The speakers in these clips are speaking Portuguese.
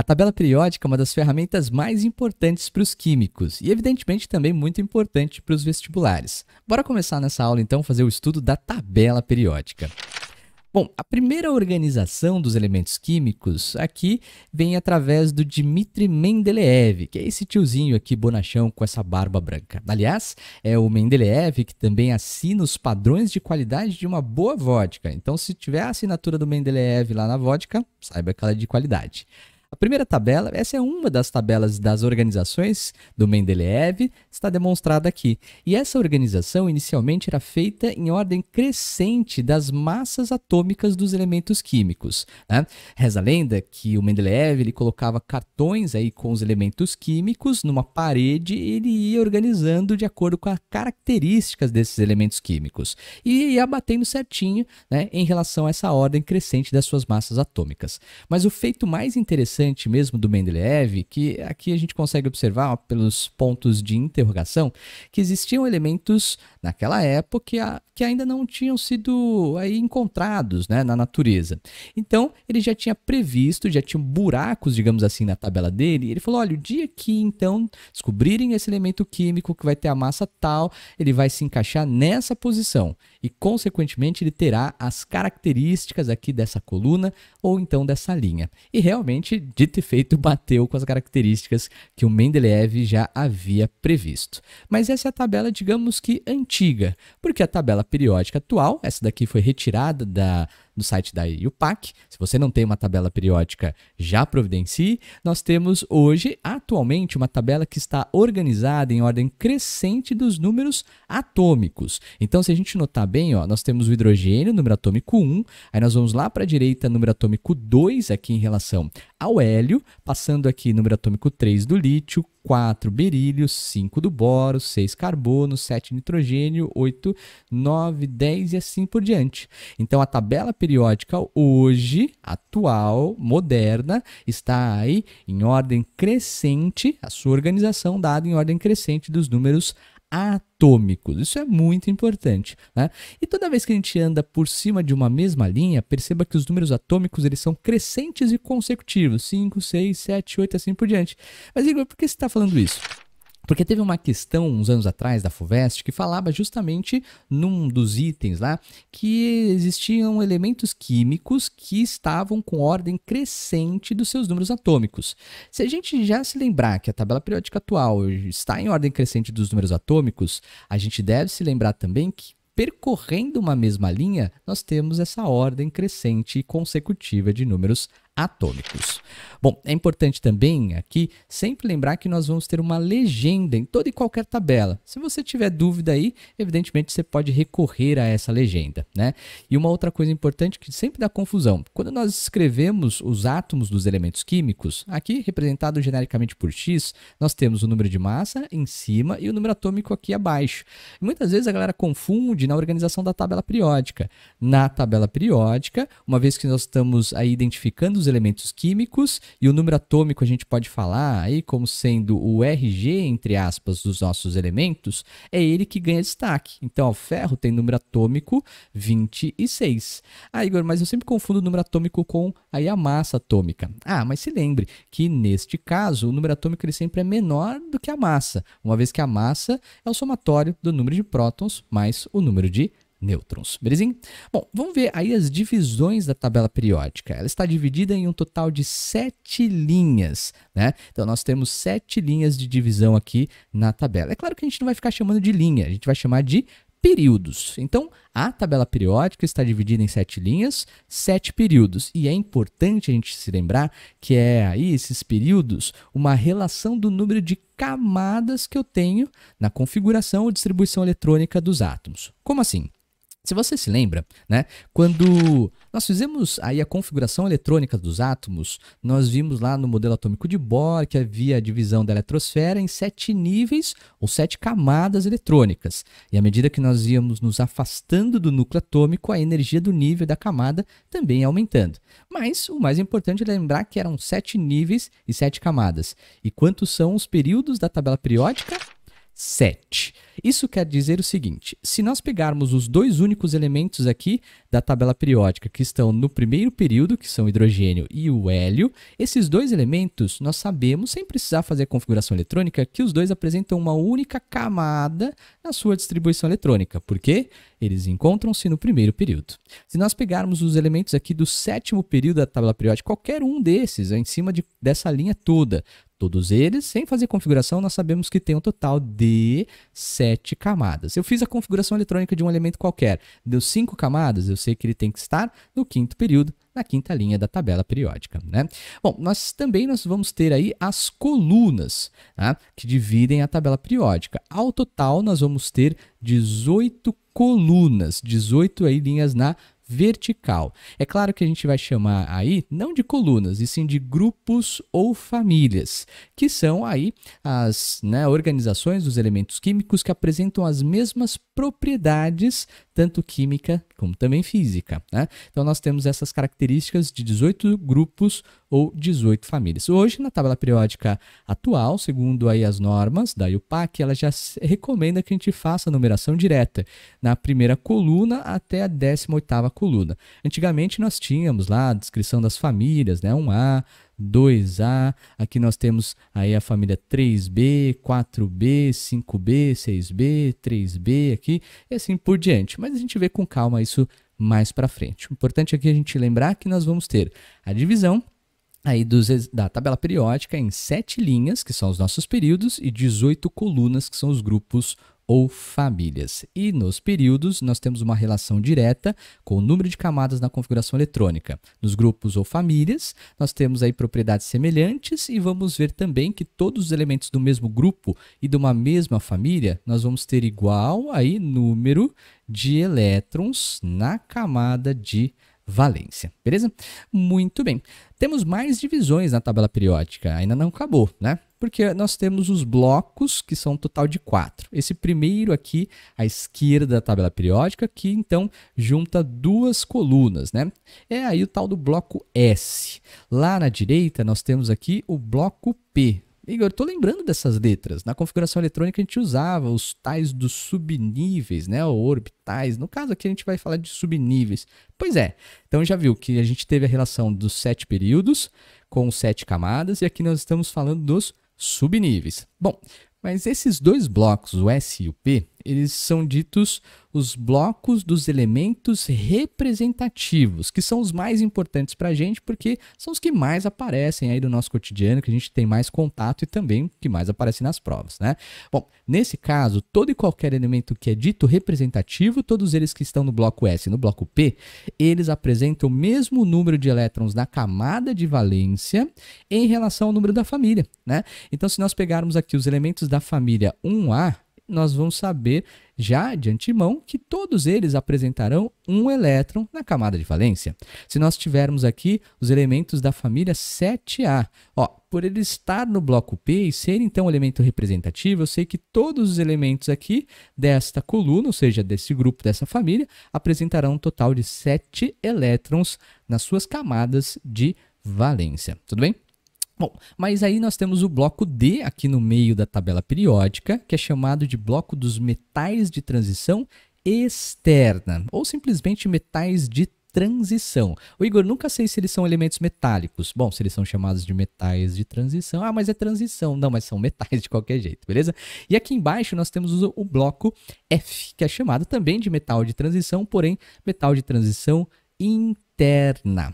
A tabela periódica é uma das ferramentas mais importantes para os químicos e, evidentemente, também muito importante para os vestibulares. Bora começar nessa aula, então, fazer o estudo da tabela periódica. Bom, a primeira organização dos elementos químicos aqui vem através do Dmitri Mendeleev, que é esse tiozinho aqui bonachão com essa barba branca. Aliás, é o Mendeleev que também assina os padrões de qualidade de uma boa vodka. Então, se tiver a assinatura do Mendeleev lá na vodka, saiba que ela é de qualidade. A primeira tabela, essa é uma das tabelas das organizações do Mendeleev, está demonstrada aqui. E essa organização inicialmente era feita em ordem crescente das massas atômicas dos elementos químicos. Né? Reza a lenda que o Mendeleev ele colocava cartões aí com os elementos químicos numa parede e ele ia organizando de acordo com as características desses elementos químicos. E ia batendo certinho né, em relação a essa ordem crescente das suas massas atômicas. Mas o feito mais interessante interessante mesmo do Mendeleev, que aqui a gente consegue observar ó, pelos pontos de interrogação que existiam elementos naquela época que, a, que ainda não tinham sido aí encontrados né, na natureza. Então, ele já tinha previsto, já tinha buracos, digamos assim, na tabela dele. Ele falou: olha, o dia que então descobrirem esse elemento químico que vai ter a massa tal, ele vai se encaixar nessa posição e, consequentemente, ele terá as características aqui dessa coluna ou então dessa linha. E realmente, dito e feito, bateu com as características que o Mendeleev já havia previsto. Mas essa é a tabela, digamos que antiga, porque a tabela periódica atual, essa daqui foi retirada da no site da IUPAC. Se você não tem uma tabela periódica, já providencie. Nós temos hoje, atualmente, uma tabela que está organizada em ordem crescente dos números atômicos. Então, se a gente notar bem, ó, nós temos o hidrogênio, número atômico 1, aí nós vamos lá para a direita, número atômico 2 aqui em relação ao hélio, passando aqui número atômico 3 do lítio, 4 berílio, 5 do boro, 6 carbono, 7 nitrogênio, 8, 9, 10 e assim por diante. Então a tabela periódica hoje, atual, moderna, está aí em ordem crescente, a sua organização dada em ordem crescente dos números atômicos. Isso é muito importante. Né? E toda vez que a gente anda por cima de uma mesma linha, perceba que os números atômicos eles são crescentes e consecutivos: 5, 6, 7, 8 assim por diante. Mas, Igor, por que você está falando isso? Porque teve uma questão uns anos atrás da FUVEST que falava justamente num dos itens lá que existiam elementos químicos que estavam com ordem crescente dos seus números atômicos. Se a gente já se lembrar que a tabela periódica atual está em ordem crescente dos números atômicos, a gente deve se lembrar também que percorrendo uma mesma linha, nós temos essa ordem crescente e consecutiva de números atômicos. Bom, é importante também aqui sempre lembrar que nós vamos ter uma legenda em toda e qualquer tabela. Se você tiver dúvida aí, evidentemente você pode recorrer a essa legenda, né? E uma outra coisa importante que sempre dá confusão, quando nós escrevemos os átomos dos elementos químicos, aqui representado genericamente por x, nós temos o número de massa em cima e o número atômico aqui abaixo. E muitas vezes a galera confunde na organização da tabela periódica. Na tabela periódica, uma vez que nós estamos aí identificando dos elementos químicos, e o número atômico a gente pode falar aí como sendo o RG, entre aspas, dos nossos elementos, é ele que ganha destaque. Então, o ferro tem número atômico 26. Ah, Igor, mas eu sempre confundo o número atômico com aí a massa atômica. Ah, mas se lembre que neste caso, o número atômico ele sempre é menor do que a massa, uma vez que a massa é o somatório do número de prótons mais o número de nêutrons, belezinha? Bom, vamos ver aí as divisões da tabela periódica. Ela está dividida em um total de sete linhas, né? Então nós temos sete linhas de divisão aqui na tabela. É claro que a gente não vai ficar chamando de linha, a gente vai chamar de períodos. Então, a tabela periódica está dividida em sete linhas, sete períodos. E é importante a gente se lembrar que é aí esses períodos uma relação do número de camadas que eu tenho na configuração ou distribuição eletrônica dos átomos. Como assim? Se você se lembra, né? Quando nós fizemos aí a configuração eletrônica dos átomos, nós vimos lá no modelo atômico de Bohr que havia a divisão da eletrosfera em sete níveis ou sete camadas eletrônicas. E à medida que nós íamos nos afastando do núcleo atômico, a energia do nível da camada também ia aumentando. Mas o mais importante é lembrar que eram sete níveis e sete camadas. E quantos são os períodos da tabela periódica? 7. Isso quer dizer o seguinte: se nós pegarmos os dois únicos elementos aqui da tabela periódica que estão no primeiro período, que são o hidrogênio e o hélio, esses dois elementos nós sabemos, sem precisar fazer a configuração eletrônica, que os dois apresentam uma única camada na sua distribuição eletrônica, porque eles encontram-se no primeiro período. Se nós pegarmos os elementos aqui do sétimo período da tabela periódica, qualquer um desses, é em cima de, dessa linha toda, Todos eles, sem fazer configuração, nós sabemos que tem um total de sete camadas. Eu fiz a configuração eletrônica de um elemento qualquer, deu cinco camadas, eu sei que ele tem que estar no quinto período, na quinta linha da tabela periódica. Né? Bom, nós também nós vamos ter aí as colunas né, que dividem a tabela periódica. Ao total, nós vamos ter 18 colunas, 18 aí linhas na vertical. É claro que a gente vai chamar aí não de colunas, e sim de grupos ou famílias, que são aí as né, organizações dos elementos químicos que apresentam as mesmas propriedades tanto química como também física. Né? Então nós temos essas características de 18 grupos ou 18 famílias. Hoje, na tabela periódica atual, segundo aí as normas da IUPAC, ela já recomenda que a gente faça a numeração direta, na primeira coluna até a 18 coluna. Antigamente nós tínhamos lá a descrição das famílias, né? 1A, 2A. Aqui nós temos aí a família 3B, 4B, 5B, 6B, 3B aqui e assim por diante. Mas a gente vê com calma isso mais para frente. O importante aqui é a gente lembrar que nós vamos ter a divisão aí dos, da tabela periódica em sete linhas, que são os nossos períodos, e 18 colunas, que são os grupos ou famílias. E nos períodos, nós temos uma relação direta com o número de camadas na configuração eletrônica. Nos grupos ou famílias, nós temos aí propriedades semelhantes e vamos ver também que todos os elementos do mesmo grupo e de uma mesma família, nós vamos ter igual aí número de elétrons na camada de valência, beleza? Muito bem. Temos mais divisões na tabela periódica, ainda não acabou, né? porque nós temos os blocos, que são um total de quatro. Esse primeiro aqui, à esquerda da tabela periódica, que então junta duas colunas, né? É aí o tal do bloco S. Lá na direita, nós temos aqui o bloco P, Igor, eu tô lembrando dessas letras. Na configuração eletrônica a gente usava os tais dos subníveis, né? Ou orbitais. No caso aqui a gente vai falar de subníveis. Pois é. Então já viu que a gente teve a relação dos sete períodos com sete camadas e aqui nós estamos falando dos subníveis. Bom, mas esses dois blocos, o S e o P, eles são ditos os blocos dos elementos representativos, que são os mais importantes para a gente, porque são os que mais aparecem aí no nosso cotidiano, que a gente tem mais contato e também que mais aparecem nas provas, né? Bom, nesse caso, todo e qualquer elemento que é dito representativo, todos eles que estão no bloco S e no bloco P, eles apresentam o mesmo número de elétrons na camada de valência em relação ao número da família, né? Então, se nós pegarmos aqui os elementos da família 1A, nós vamos saber já de antemão que todos eles apresentarão um elétron na camada de valência. Se nós tivermos aqui os elementos da família 7A, ó, por ele estar no bloco P e ser então um elemento representativo, eu sei que todos os elementos aqui desta coluna, ou seja, desse grupo, dessa família, apresentarão um total de 7 elétrons nas suas camadas de valência. Tudo bem? Bom, mas aí nós temos o bloco D aqui no meio da tabela periódica, que é chamado de bloco dos metais de transição externa, ou simplesmente metais de transição. O Igor, nunca sei se eles são elementos metálicos. Bom, se eles são chamados de metais de transição. Ah, mas é transição. Não, mas são metais de qualquer jeito, beleza? E aqui embaixo nós temos o, o bloco F, que é chamado também de metal de transição, porém metal de transição interna.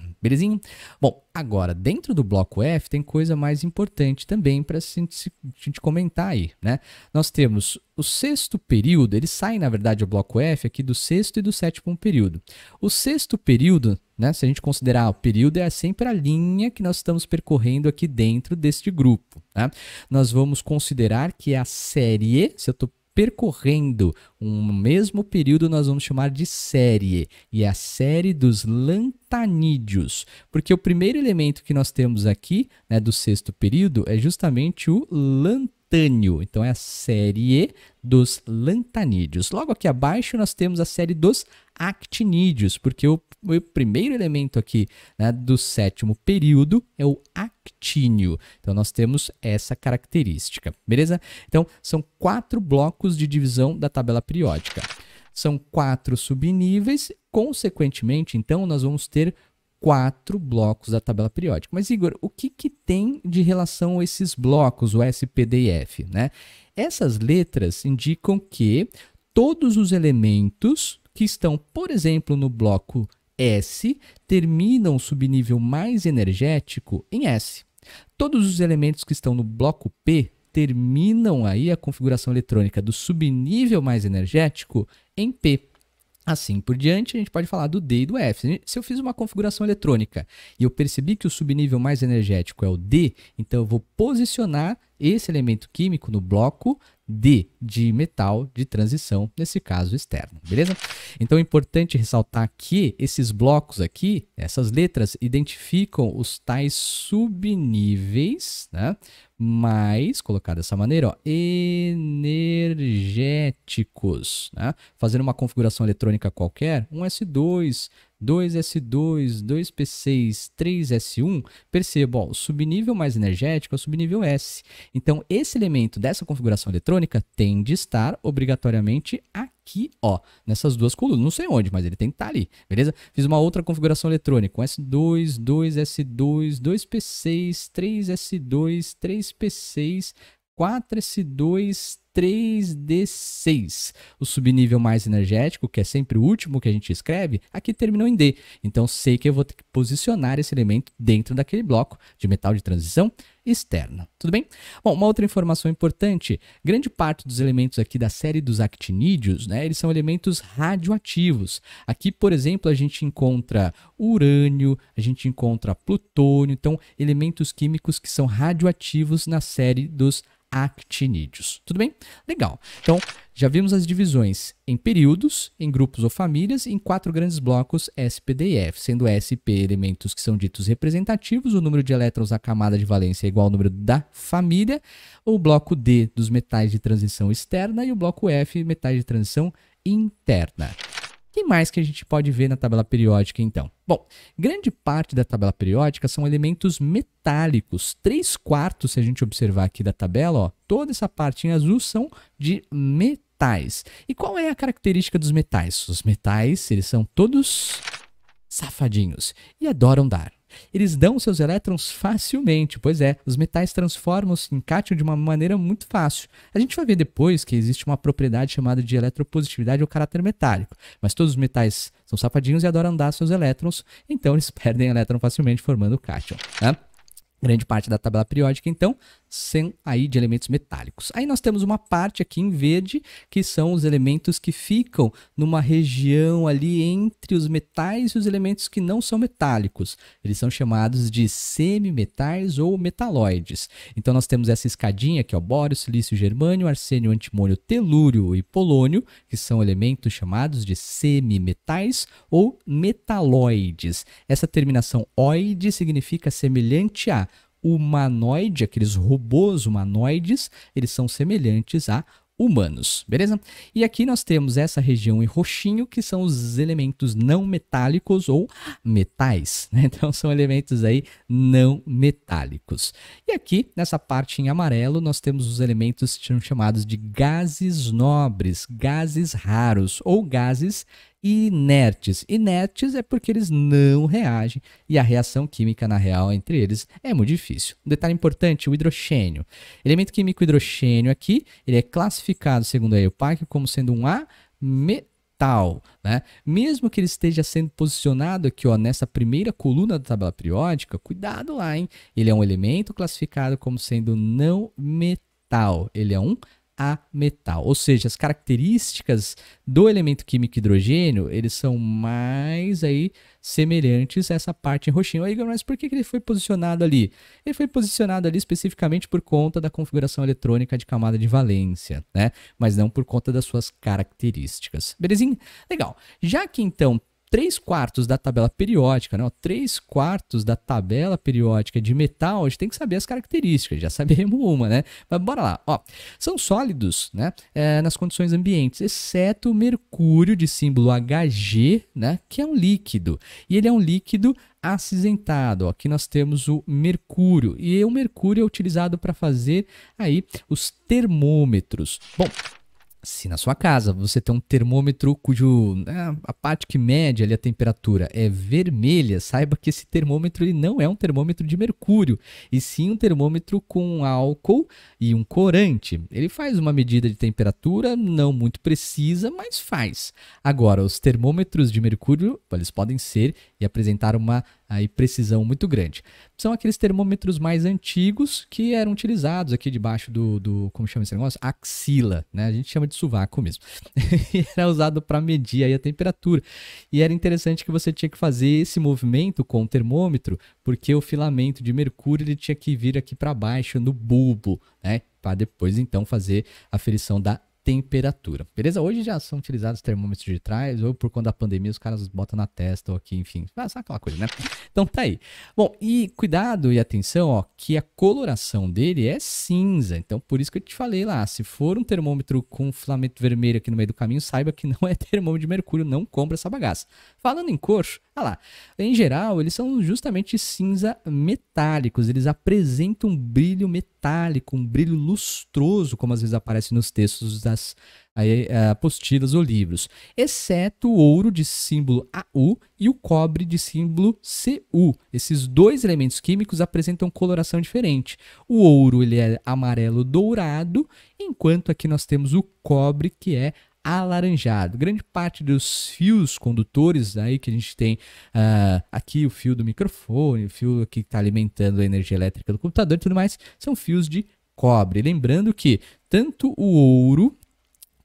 Bom, agora, dentro do bloco F, tem coisa mais importante também para a gente, gente, comentar aí, né? Nós temos o sexto período, ele sai, na verdade, o bloco F aqui do sexto e do sétimo período. O sexto período, né, se a gente considerar o período, é sempre a linha que nós estamos percorrendo aqui dentro deste grupo. Tá? Nós vamos considerar que é a série, se eu estou percorrendo um mesmo período, nós vamos chamar de série, e é a série dos lantanídeos, porque o primeiro elemento que nós temos aqui né, do sexto período é justamente o lantanídeo lantânio. Então é a série dos lantanídeos. Logo aqui abaixo nós temos a série dos actinídeos, porque o, o primeiro elemento aqui né, do sétimo período é o actínio. Então nós temos essa característica, beleza? Então são quatro blocos de divisão da tabela periódica. São quatro subníveis, consequentemente, então, nós vamos ter quatro blocos da tabela periódica. Mas, Igor, o que, que tem de relação a esses blocos, o S, P, D e F? Né? Essas letras indicam que todos os elementos que estão, por exemplo, no bloco S terminam o subnível mais energético em S. Todos os elementos que estão no bloco P terminam aí a configuração eletrônica do subnível mais energético em P. Assim por diante, a gente pode falar do D e do F. Se eu fiz uma configuração eletrônica e eu percebi que o subnível mais energético é o D, então eu vou posicionar esse elemento químico no bloco D de metal de transição, nesse caso externo, beleza? Então é importante ressaltar que esses blocos aqui, essas letras, identificam os tais subníveis, né? mas colocado dessa maneira, ó, energéticos. Né? Fazendo uma configuração eletrônica qualquer, um S2, 2S2, 2P6, 3S1, perceba, ó, o subnível mais energético é o subnível S. Então, esse elemento dessa configuração eletrônica tem de estar obrigatoriamente aqui, ó, nessas duas colunas. Não sei onde, mas ele tem que estar ali, beleza? Fiz uma outra configuração eletrônica, um S2, 2S2, 2P6, 3S2, 3P6, 4S2, 3D6. O subnível mais energético, que é sempre o último que a gente escreve, aqui terminou em D. Então sei que eu vou ter que posicionar esse elemento dentro daquele bloco de metal de transição externa. Tudo bem? Bom, uma outra informação importante: grande parte dos elementos aqui da série dos actinídeos, né, eles são elementos radioativos. Aqui, por exemplo, a gente encontra urânio, a gente encontra plutônio, então elementos químicos que são radioativos na série dos actinídeos actinídeos. Tudo bem? Legal. Então, já vimos as divisões em períodos, em grupos ou famílias, em quatro grandes blocos SPDF, sendo SP elementos que são ditos representativos, o número de elétrons na camada de valência é igual ao número da família, o bloco D dos metais de transição externa e o bloco F metais de transição interna que mais que a gente pode ver na tabela periódica, então? Bom, grande parte da tabela periódica são elementos metálicos. 3 quartos, se a gente observar aqui da tabela, ó, toda essa parte em azul são de metais. E qual é a característica dos metais? Os metais, eles são todos safadinhos e adoram dar eles dão seus elétrons facilmente. Pois é, os metais transformam-se em cátion de uma maneira muito fácil. A gente vai ver depois que existe uma propriedade chamada de eletropositividade ou caráter metálico, mas todos os metais são safadinhos e adoram dar seus elétrons, então eles perdem elétron facilmente formando cátion. Né? Grande parte da tabela periódica, então, sem aí de elementos metálicos. Aí nós temos uma parte aqui em verde, que são os elementos que ficam numa região ali entre os metais e os elementos que não são metálicos. Eles são chamados de semimetais ou metaloides. Então nós temos essa escadinha que é o bório, silício, germânio, arsênio, antimônio, telúrio e polônio, que são elementos chamados de semimetais ou metaloides. Essa terminação oide significa semelhante a humanoide, aqueles robôs humanoides, eles são semelhantes a humanos, beleza? E aqui nós temos essa região em roxinho, que são os elementos não metálicos ou metais, né? Então são elementos aí não metálicos. E aqui, nessa parte em amarelo, nós temos os elementos que são chamados de gases nobres, gases raros ou gases inertes. Inertes é porque eles não reagem e a reação química na real entre eles é muito difícil. Um detalhe importante, o hidrogênio. Elemento químico hidrogênio aqui, ele é classificado segundo a EUPAC como sendo um A metal, né? Mesmo que ele esteja sendo posicionado aqui, ó, nessa primeira coluna da tabela periódica, cuidado lá, hein? Ele é um elemento classificado como sendo não metal. Ele é um a metal. Ou seja, as características do elemento químico hidrogênio, eles são mais aí semelhantes a essa parte em roxinho. Aí, mas por que, que ele foi posicionado ali? Ele foi posicionado ali especificamente por conta da configuração eletrônica de camada de valência, né? Mas não por conta das suas características. Belezinha? Legal. Já que então 3 quartos da tabela periódica, né? 3 quartos da tabela periódica de metal, a gente tem que saber as características, já sabemos uma, né? Mas bora lá, ó. São sólidos, né? É, nas condições ambientes, exceto o mercúrio de símbolo Hg, né? Que é um líquido. E ele é um líquido acinzentado. Aqui nós temos o mercúrio e o mercúrio é utilizado para fazer aí os termômetros. Bom, se na sua casa você tem um termômetro cujo né, a parte que mede ali a temperatura é vermelha, saiba que esse termômetro ele não é um termômetro de mercúrio, e sim um termômetro com álcool e um corante. Ele faz uma medida de temperatura não muito precisa, mas faz. Agora, os termômetros de mercúrio, eles podem ser e apresentaram uma aí, precisão muito grande. São aqueles termômetros mais antigos que eram utilizados aqui debaixo do, do como chama esse negócio? Axila, né? A gente chama de sovaco mesmo. era usado para medir aí a temperatura. E era interessante que você tinha que fazer esse movimento com o termômetro, porque o filamento de mercúrio ele tinha que vir aqui para baixo no bulbo, né? Para depois então fazer a aferição da temperatura. Beleza? Hoje já são utilizados termômetros digitais, ou por conta da pandemia, os caras botam na testa ou aqui, enfim. Ah, sabe aquela coisa, né? Então tá aí. Bom, e cuidado e atenção, ó, que a coloração dele é cinza. Então, por isso que eu te falei lá, se for um termômetro com filamento vermelho aqui no meio do caminho, saiba que não é termômetro de mercúrio, não compra essa bagaça. Falando em cor, olha lá, em geral, eles são justamente cinza metálicos, eles apresentam um brilho metálico, um brilho lustroso, como às vezes aparece nos textos das as eh, apostilas ou livros, exceto o ouro de símbolo AU e o cobre de símbolo CU. Esses dois elementos químicos apresentam coloração diferente. O ouro ele é amarelo dourado, enquanto aqui nós temos o cobre que é alaranjado. Grande parte dos fios condutores aí que a gente tem uh, aqui, o fio do microfone, o fio que está alimentando a energia elétrica do computador e tudo mais, são fios de cobre. Lembrando que tanto o ouro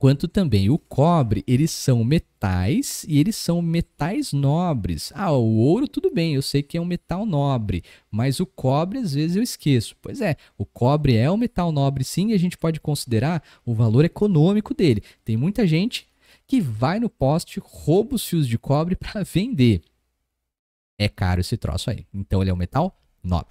quanto também o cobre, eles são metais e eles são metais nobres. Ah, o ouro tudo bem, eu sei que é um metal nobre, mas o cobre às vezes eu esqueço. Pois é, o cobre é um metal nobre sim, e a gente pode considerar o valor econômico dele. Tem muita gente que vai no poste, rouba os fios de cobre para vender. É caro esse troço aí. Então ele é um metal nobre.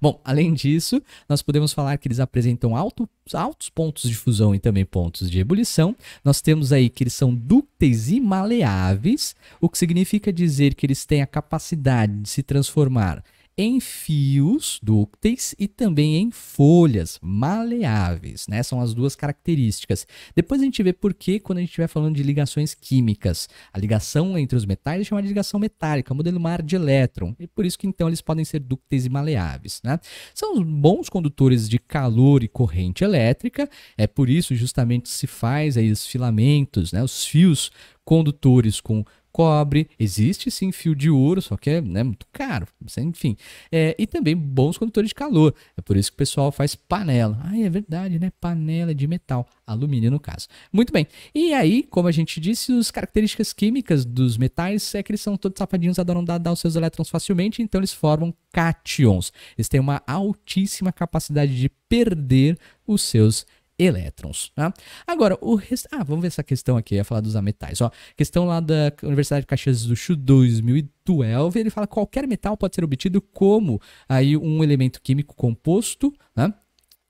Bom, além disso, nós podemos falar que eles apresentam alto, altos pontos de fusão e também pontos de ebulição. Nós temos aí que eles são dúcteis e maleáveis, o que significa dizer que eles têm a capacidade de se transformar em fios dúcteis e também em folhas maleáveis, né? São as duas características. Depois a gente vê por que quando a gente estiver falando de ligações químicas, a ligação entre os metais é chamada de ligação metálica, modelo mar de elétron, e por isso que então eles podem ser dúcteis e maleáveis, né? São bons condutores de calor e corrente elétrica, é por isso justamente se faz aí os filamentos, né? Os fios condutores com cobre, existe sim fio de ouro, só que é né, muito caro, enfim. É, e também bons condutores de calor, é por isso que o pessoal faz panela. Ah, é verdade, né? Panela de metal, alumínio no caso. Muito bem, e aí, como a gente disse, as características químicas dos metais é que eles são todos safadinhos, adoram dar, dar os seus elétrons facilmente, então eles formam cátions. Eles têm uma altíssima capacidade de perder os seus elétrons. Tá? Agora, o rest... ah, vamos ver essa questão aqui, ia falar dos metais. Ó. Questão lá da Universidade de Caxias do Sul 2012, ele fala qualquer metal pode ser obtido como aí um elemento químico composto, né?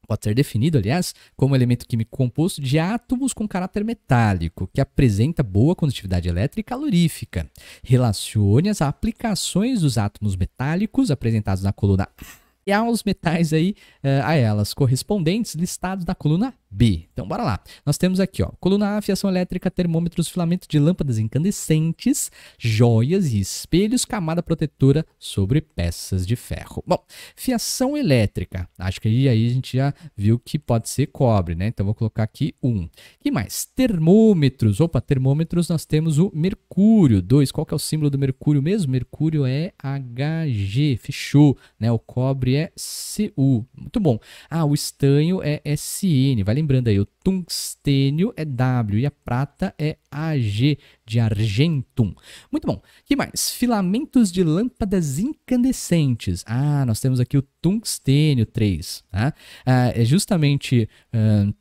pode ser definido, aliás, como elemento químico composto de átomos com caráter metálico, que apresenta boa condutividade elétrica e calorífica. Relacione as aplicações dos átomos metálicos apresentados na coluna e aos metais aí uh, a elas correspondentes listados na coluna B. Então bora lá. Nós temos aqui, ó, coluna A, fiação elétrica, termômetros, filamento de lâmpadas incandescentes, joias e espelhos, camada protetora sobre peças de ferro. Bom, fiação elétrica. Acho que aí, aí a gente já viu que pode ser cobre, né? Então vou colocar aqui Um. Que mais? Termômetros. Opa, termômetros nós temos o mercúrio. dois Qual que é o símbolo do mercúrio mesmo? Mercúrio é Hg. Fechou, né? O cobre é é Cu. Muito bom. Ah, o estanho é Sn. Vai lembrando aí, o tungstênio é W e a prata é Ag, de argentum. Muito bom. que mais? Filamentos de lâmpadas incandescentes. Ah, nós temos aqui o tungstênio 3. Tá? Ah, é justamente. Ah,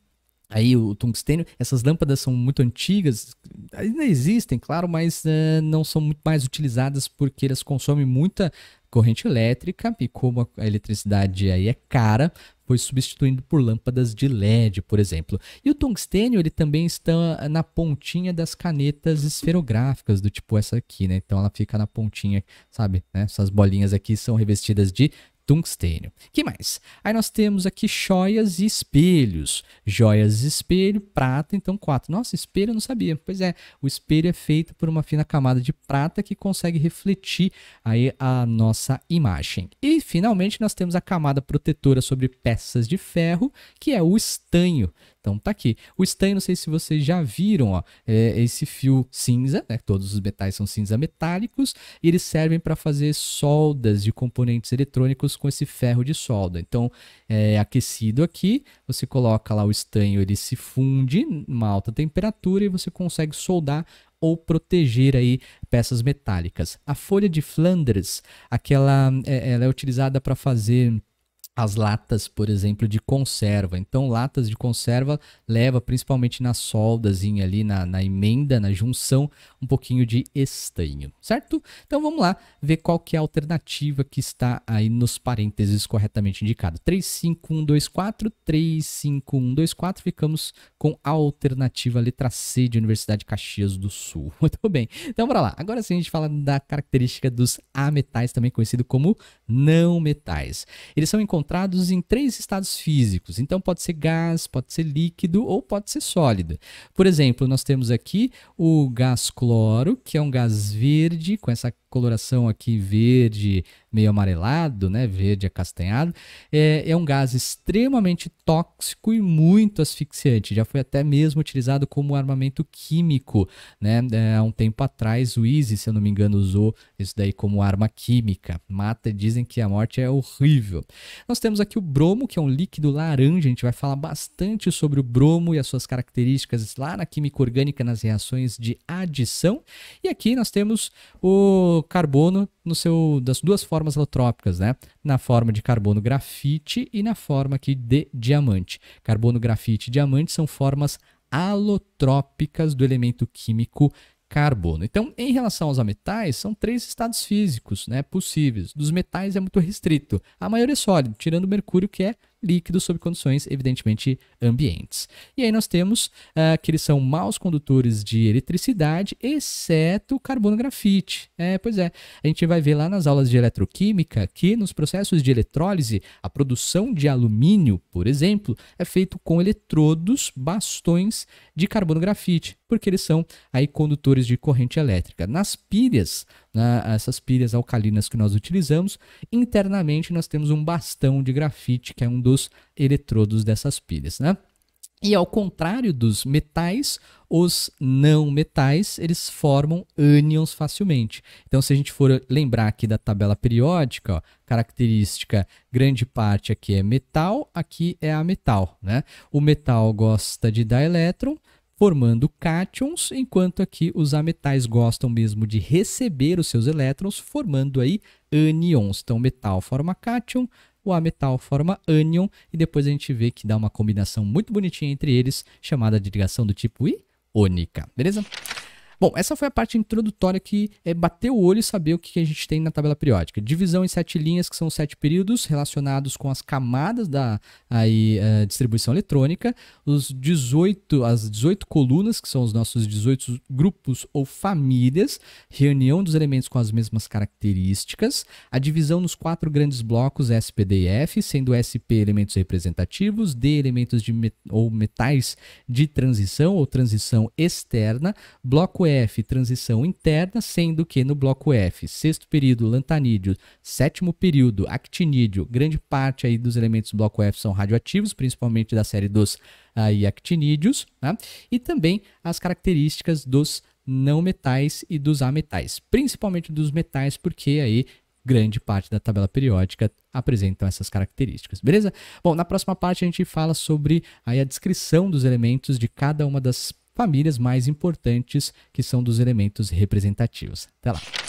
aí o tungstênio, essas lâmpadas são muito antigas, ainda existem, claro, mas uh, não são muito mais utilizadas porque elas consomem muita corrente elétrica e como a eletricidade aí é cara, foi substituindo por lâmpadas de LED, por exemplo. E o tungstênio, ele também está na pontinha das canetas esferográficas, do tipo essa aqui, né? Então ela fica na pontinha, sabe? Né? Essas bolinhas aqui são revestidas de tungstênio. Que mais? Aí nós temos aqui joias e espelhos. Joias, espelho, prata, então quatro. Nossa, espelho eu não sabia. Pois é, o espelho é feito por uma fina camada de prata que consegue refletir aí a nossa imagem. E finalmente nós temos a camada protetora sobre peças de ferro, que é o estanho. Então tá aqui. O Stan, não sei se vocês já viram, ó, é esse fio cinza, né? Todos os metais são cinza metálicos, e eles servem para fazer soldas de componentes eletrônicos com esse ferro de solda. Então, é aquecido aqui, você coloca lá o estanho, ele se funde uma alta temperatura e você consegue soldar ou proteger aí peças metálicas. A folha de Flandres, aquela, é, ela é utilizada para fazer as latas, por exemplo, de conserva. Então, latas de conserva leva principalmente na soldazinha ali, na, na, emenda, na junção, um pouquinho de estanho, certo? Então, vamos lá ver qual que é a alternativa que está aí nos parênteses corretamente indicado. 35124, 35124, ficamos com a alternativa letra C de Universidade de Caxias do Sul. Muito bem, então bora lá. Agora sim a gente fala da característica dos ametais, também conhecido como não metais. Eles são encontrados encontrados em três estados físicos. Então, pode ser gás, pode ser líquido ou pode ser sólido. Por exemplo, nós temos aqui o gás cloro, que é um gás verde, com essa coloração aqui verde meio amarelado, né? Verde acastanhado. É, é um gás extremamente tóxico e muito asfixiante. Já foi até mesmo utilizado como armamento químico, né? É, há um tempo atrás, o ISIS, se eu não me engano, usou isso daí como arma química. Mata, dizem que a morte é horrível. Nós nós temos aqui o bromo, que é um líquido laranja. A gente vai falar bastante sobre o bromo e as suas características lá na química orgânica, nas reações de adição. E aqui nós temos o carbono no seu, das duas formas alotrópicas, né? Na forma de carbono grafite e na forma aqui de diamante. Carbono grafite e diamante são formas alotrópicas do elemento químico carbono. Então, em relação aos metais, são três estados físicos né, possíveis. Dos metais é muito restrito. A maioria é sólido, tirando o mercúrio, que é líquido sob condições, evidentemente, ambientes. E aí nós temos uh, que eles são maus condutores de eletricidade, exceto carbono grafite. É, pois é, a gente vai ver lá nas aulas de eletroquímica que nos processos de eletrólise, a produção de alumínio, por exemplo, é feito com eletrodos, bastões de carbono grafite, porque eles são aí condutores de corrente elétrica. Nas pilhas, na, né, essas pilhas alcalinas que nós utilizamos, internamente nós temos um bastão de grafite, que é um dos dos eletrodos dessas pilhas, né? E ao contrário dos metais, os não metais, eles formam ânions facilmente. Então, se a gente for lembrar aqui da tabela periódica, ó, característica, grande parte aqui é metal, aqui é a metal, né? O metal gosta de dar elétron, formando cátions, enquanto aqui os ametais gostam mesmo de receber os seus elétrons, formando aí ânions. Então, metal forma cátion, o A-metal forma ânion e depois a gente vê que dá uma combinação muito bonitinha entre eles, chamada de ligação do tipo iônica, beleza? Bom, essa foi a parte introdutória que é eh, bater o olho e saber o que a gente tem na tabela periódica. Divisão em sete linhas, que são sete períodos relacionados com as camadas da aí, eh, distribuição eletrônica, os 18, as 18 colunas, que são os nossos 18 grupos ou famílias, reunião dos elementos com as mesmas características, a divisão nos quatro grandes blocos S, P, D e F, sendo SP elementos representativos, D elementos de met ou metais de transição ou transição externa, bloco F, transição interna, sendo que no bloco F, sexto período, lantanídeo, sétimo período, actinídeo, grande parte aí dos elementos do bloco F são radioativos, principalmente da série dos aí, actinídeos, né? e também as características dos não metais e dos ametais, principalmente dos metais, porque aí grande parte da tabela periódica apresentam essas características, beleza? Bom, na próxima parte a gente fala sobre aí a descrição dos elementos de cada uma das famílias mais importantes, que são dos elementos representativos. Até lá!